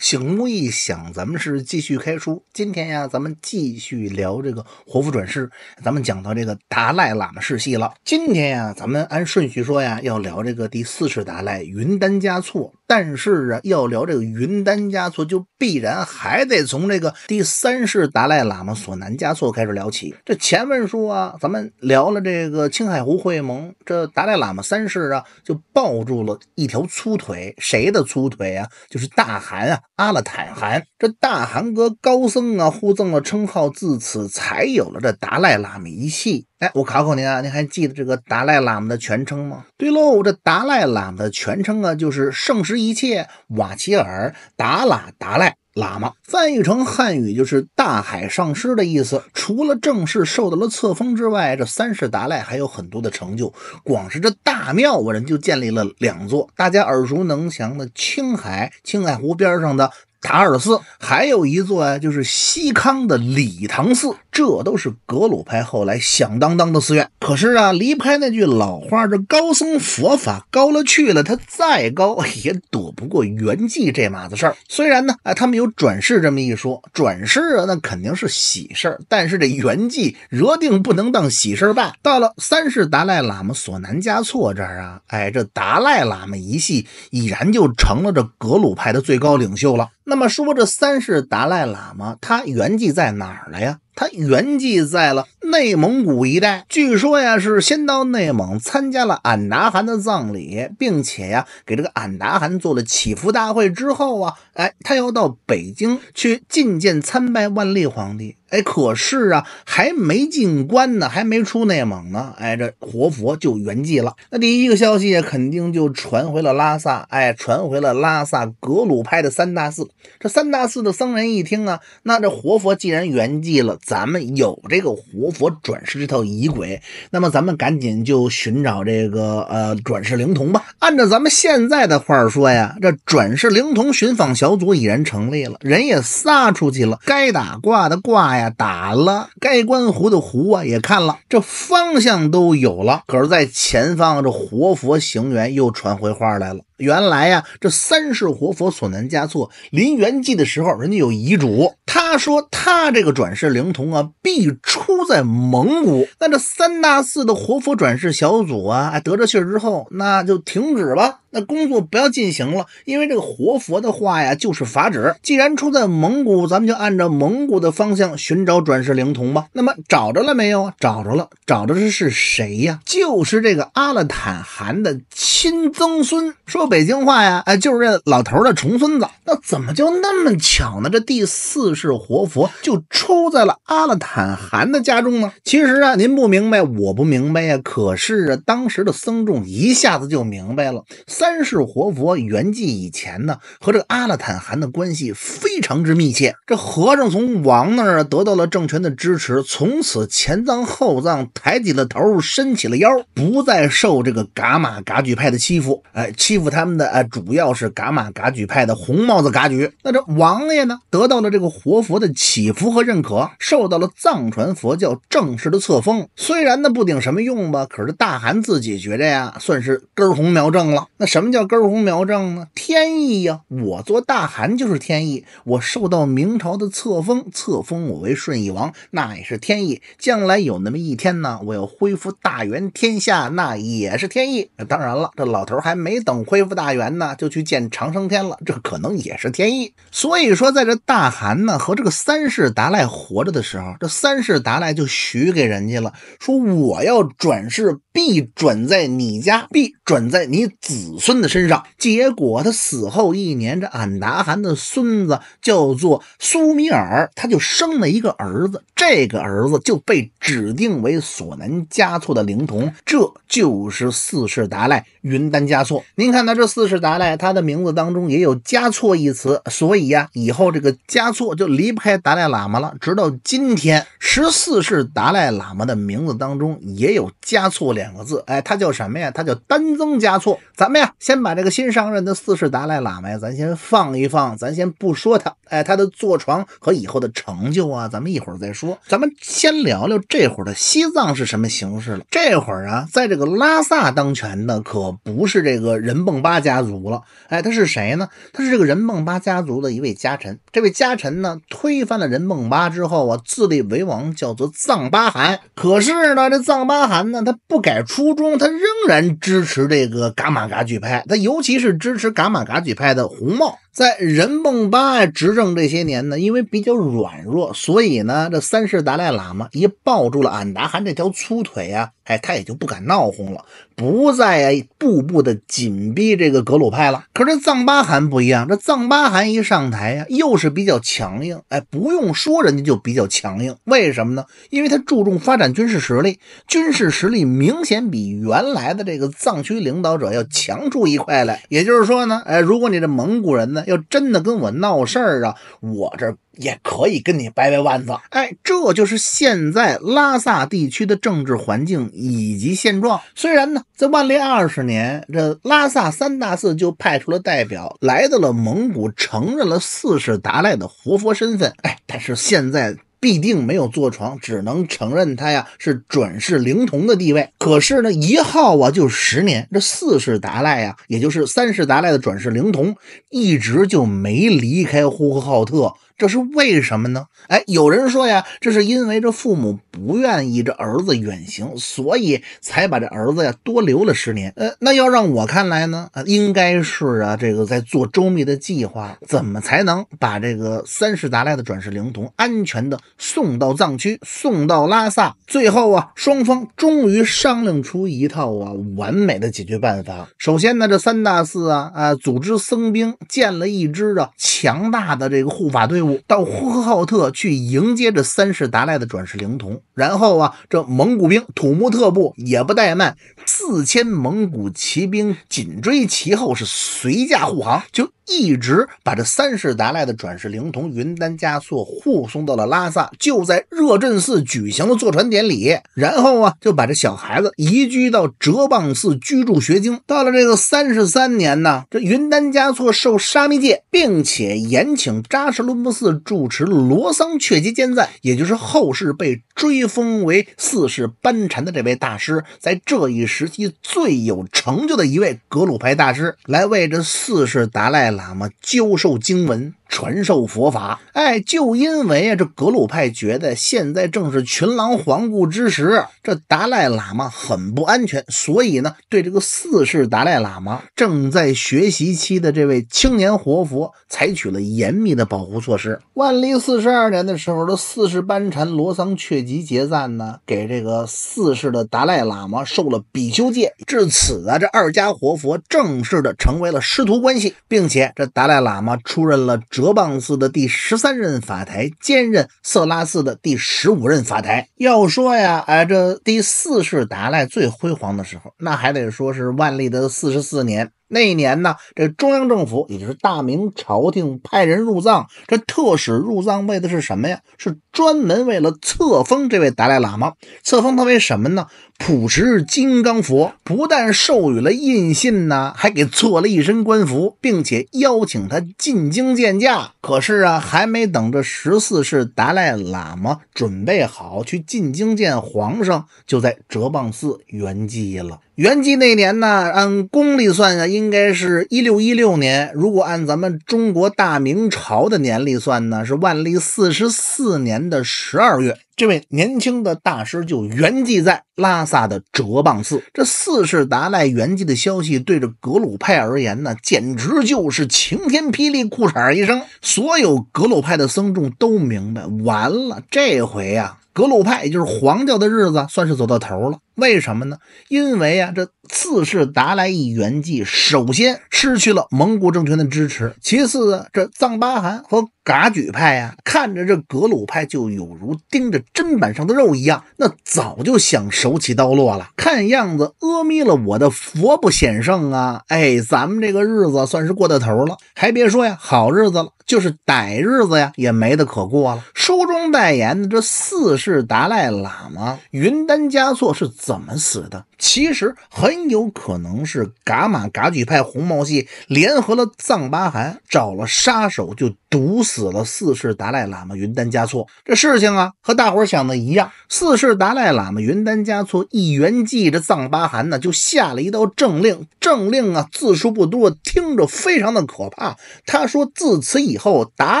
醒木一响，咱们是继续开书。今天呀，咱们继续聊这个活佛转世。咱们讲到这个达赖喇嘛世系了。今天呀，咱们按顺序说呀，要聊这个第四世达赖云丹嘉措。但是啊，要聊这个云丹嘉措，就必然还得从这个第三世达赖喇嘛索南嘉措开始聊起。这前文说啊，咱们聊了这个青海湖会盟，这达赖喇嘛三世啊，就抱住了一条粗腿，谁的粗腿啊？就是大汗啊，阿勒坦汗。这大汗和高僧啊，互赠了称号，自此才有了这达赖喇嘛一系。哎，我考考您啊，您还记得这个达赖喇嘛的全称吗？对喽，这达赖喇嘛的全称啊，就是圣世。一切瓦齐尔达喇达赖喇嘛翻译成汉语就是大海上师的意思。除了正式受到了册封之外，这三世达赖还有很多的成就。光是这大庙，我人就建立了两座。大家耳熟能详的青海青海湖边上的达尔斯，还有一座啊，就是西康的理塘寺。这都是格鲁派后来响当当的寺院。可是啊，离开那句老话，这高僧佛法高了去了，他再高也躲不过圆寂这码子事儿。虽然呢，哎，他们有转世这么一说，转世啊，那肯定是喜事儿。但是这圆寂，约定不能当喜事儿办。到了三世达赖喇嘛索南加措这儿啊，哎，这达赖喇嘛一系已然就成了这格鲁派的最高领袖了。那么说，这三世达赖喇嘛他圆寂在哪儿了呀？他圆寂在了。内蒙古一带，据说呀是先到内蒙参加了俺答汗的葬礼，并且呀给这个俺答汗做了祈福大会之后啊，哎，他要到北京去觐见参拜万历皇帝，哎，可是啊还没进关呢，还没出内蒙呢，哎，这活佛就圆寂了。那第一个消息呀，肯定就传回了拉萨，哎，传回了拉萨格鲁派的三大寺。这三大寺的僧人一听啊，那这活佛既然圆寂了，咱们有这个活。佛转世这套仪轨。那么咱们赶紧就寻找这个呃转世灵童吧。按照咱们现在的话说呀，这转世灵童寻访小组已然成立了，人也撒出去了，该打卦的卦呀打了，该观壶的壶啊也看了，这方向都有了。可是，在前方这活佛行缘又传回话来了。原来呀，这三世活佛索南加措临圆寂的时候，人家有遗嘱。他说他这个转世灵童啊，必出在蒙古。那这三大寺的活佛转世小组啊，得这信儿之后，那就停止了。那工作不要进行了，因为这个活佛的话呀，就是法旨。既然出在蒙古，咱们就按照蒙古的方向寻找转世灵童吧。那么找着了没有？找着了，找着的是谁呀？就是这个阿勒坦汗的亲曾孙，说北京话呀，哎，就是这老头的重孙子。那怎么就那么巧呢？这第四世活佛就出在了阿勒坦汗的家中呢？其实啊，您不明白，我不明白呀。可是啊，当时的僧众一下子就明白了。三世活佛圆寂以前呢，和这个阿拉坦汗的关系非常之密切。这和尚从王那儿得到了政权的支持，从此前藏后藏抬起了头，伸起了腰，不再受这个噶玛噶举派的欺负。哎，欺负他们的哎，主要是噶玛噶举派的红帽子噶举。那这王爷呢，得到了这个活佛的祈福和认可，受到了藏传佛教正式的册封。虽然呢不顶什么用吧，可是大汗自己觉着呀，算是根红苗正了。那。什么叫根红苗正呢？天意呀！我做大汗就是天意，我受到明朝的册封，册封我为顺义王，那也是天意。将来有那么一天呢，我要恢复大元天下，那也是天意。当然了，这老头还没等恢复大元呢，就去见长生天了，这可能也是天意。所以说，在这大汗呢和这个三世达赖活着的时候，这三世达赖就许给人家了，说我要转世，必转在你家，必转在你子。孙子身上，结果他死后一年，这俺达汗的孙子叫做苏米尔，他就生了一个儿子，这个儿子就被指定为索南加措的灵童，这就是四世达赖云丹加措。您看他这四世达赖，他的名字当中也有加措一词，所以呀，以后这个加措就离不开达赖喇嘛了。直到今天，十四世达赖喇嘛的名字当中也有加措两个字，哎，他叫什么呀？他叫丹增加措，咱们呀。先把这个新上任的四世达赖喇嘛，咱先放一放，咱先不说他，哎，他的坐床和以后的成就啊，咱们一会儿再说。咱们先聊聊这会儿的西藏是什么形势了。这会儿啊，在这个拉萨当权的可不是这个仁蚌巴家族了，哎，他是谁呢？他是这个仁蚌巴家族的一位家臣。这位家臣呢，推翻了仁蚌巴之后啊，自立为王，叫做藏巴汗。可是呢，这藏巴汗呢，他不改初衷，他仍然支持这个噶玛噶举。派，那尤其是支持噶马噶举派的红帽。在仁蚌巴执政这些年呢，因为比较软弱，所以呢，这三世达赖喇嘛一抱住了俺答汗这条粗腿呀，哎，他也就不敢闹哄了，不再步步的紧逼这个格鲁派了。可是藏巴汗不一样，这藏巴汗一上台呀，又是比较强硬，哎，不用说，人家就比较强硬。为什么呢？因为他注重发展军事实力，军事实力明显比原来的这个藏区领导者要强出一块来。也就是说呢，哎，如果你这蒙古人呢。要真的跟我闹事儿啊，我这也可以跟你掰掰腕子。哎，这就是现在拉萨地区的政治环境以及现状。虽然呢，在万历二十年，这拉萨三大寺就派出了代表来到了蒙古，承认了四世达赖的活佛身份。哎，但是现在。必定没有坐床，只能承认他呀是转世灵童的地位。可是呢，一号啊就十年，这四世达赖呀，也就是三世达赖的转世灵童，一直就没离开呼和浩特。这是为什么呢？哎，有人说呀，这是因为这父母不愿意这儿子远行，所以才把这儿子呀多留了十年。呃，那要让我看来呢，应该是啊，这个在做周密的计划，怎么才能把这个三世达赖的转世灵童安全的送到藏区，送到拉萨？最后啊，双方终于商量出一套啊完美的解决办法。首先呢，这三大寺啊啊组织僧兵，建了一支啊强大的这个护法队伍。到呼和浩特去迎接这三世达赖的转世灵童，然后啊，这蒙古兵土木特部也不怠慢，四千蒙古骑兵紧追其后，是随驾护航，就。一直把这三世达赖的转世灵童云丹加措护送到了拉萨，就在热振寺举行了坐船典礼，然后啊，就把这小孩子移居到哲蚌寺居住学经。到了这个三十三年呢，这云丹加措受沙弥戒，并且延请扎什伦布寺住持罗桑却吉坚赞，也就是后世被追封为四世班禅的这位大师，在这一时期最有成就的一位格鲁派大师，来为这四世达赖了。那么，教授经文。传授佛法，哎，就因为这格鲁派觉得现在正是群狼环顾之时，这达赖喇嘛很不安全，所以呢，对这个四世达赖喇嘛正在学习期的这位青年活佛，采取了严密的保护措施。万历四十二年的时候，这四世班禅罗桑却吉杰赞呢，给这个四世的达赖喇嘛受了比丘戒，至此啊，这二家活佛正式的成为了师徒关系，并且这达赖喇嘛出任了。哲蚌寺的第十三任法台，兼任色拉寺的第十五任法台。要说呀，哎，这第四世达赖最辉煌的时候，那还得说是万历的四十四年。那一年呢，这中央政府，也就是大明朝廷派人入藏，这特使入藏为的是什么呀？是专门为了册封这位达赖喇嘛，册封他为什么呢？普持金刚佛，不但授予了印信呢，还给做了一身官服，并且邀请他进京见驾。可是啊，还没等这十四世达赖喇嘛准备好去进京见皇上，就在哲蚌寺圆寂了。圆寂那年呢，按公历算啊，应该是一六一六年。如果按咱们中国大明朝的年历算呢，是万历四十四年的十二月。这位年轻的大师就圆寂在拉萨的哲蚌寺。这四世达赖圆寂的消息，对着格鲁派而言呢，简直就是晴天霹雳，裤衩一声，所有格鲁派的僧众都明白，完了，这回呀，格鲁派也就是黄教的日子算是走到头了。为什么呢？因为啊，这四世达赖一圆寂，首先失去了蒙古政权的支持；其次啊，这藏巴汗和噶举派啊，看着这格鲁派就有如盯着砧板上的肉一样，那早就想手起刀落了。看样子，阿弥勒，我的佛不显圣啊！哎，咱们这个日子算是过到头了。还别说呀，好日子了，就是歹日子呀，也没得可过了。书中代言的这四世达赖喇嘛云丹嘉措是。怎么死的？其实很有可能是噶玛噶举派红毛系联合了藏巴汗，找了杀手就。毒死了四世达赖喇嘛云丹嘉措。这事情啊，和大伙想的一样。四世达赖喇嘛云丹嘉措一圆寂，这藏巴汗呢就下了一道政令。政令啊字数不多，听着非常的可怕。他说自此以后，达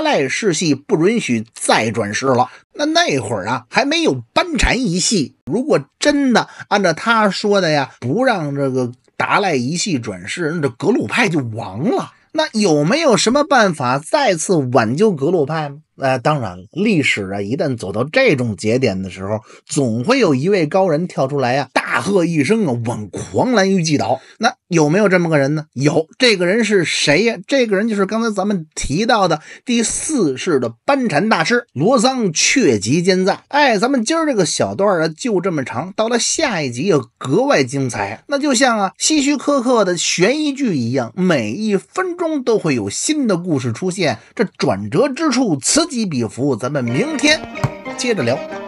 赖世系不允许再转世了。那那会儿啊，还没有班禅一系。如果真的按照他说的呀，不让这个达赖一系转世，那这格鲁派就亡了。那有没有什么办法再次挽救格鲁派吗？呃，当然，历史啊，一旦走到这种节点的时候，总会有一位高人跳出来呀，大喝一声啊，往狂澜于既倒。那有没有这么个人呢？有，这个人是谁呀？这个人就是刚才咱们提到的第四世的班禅大师罗桑却吉坚赞。哎，咱们今儿这个小段啊，就这么长，到了下一集又格外精彩。那就像啊，希区柯克的悬疑剧一样，每一分钟都会有新的故事出现，这转折之处，此。此起彼咱们明天接着聊。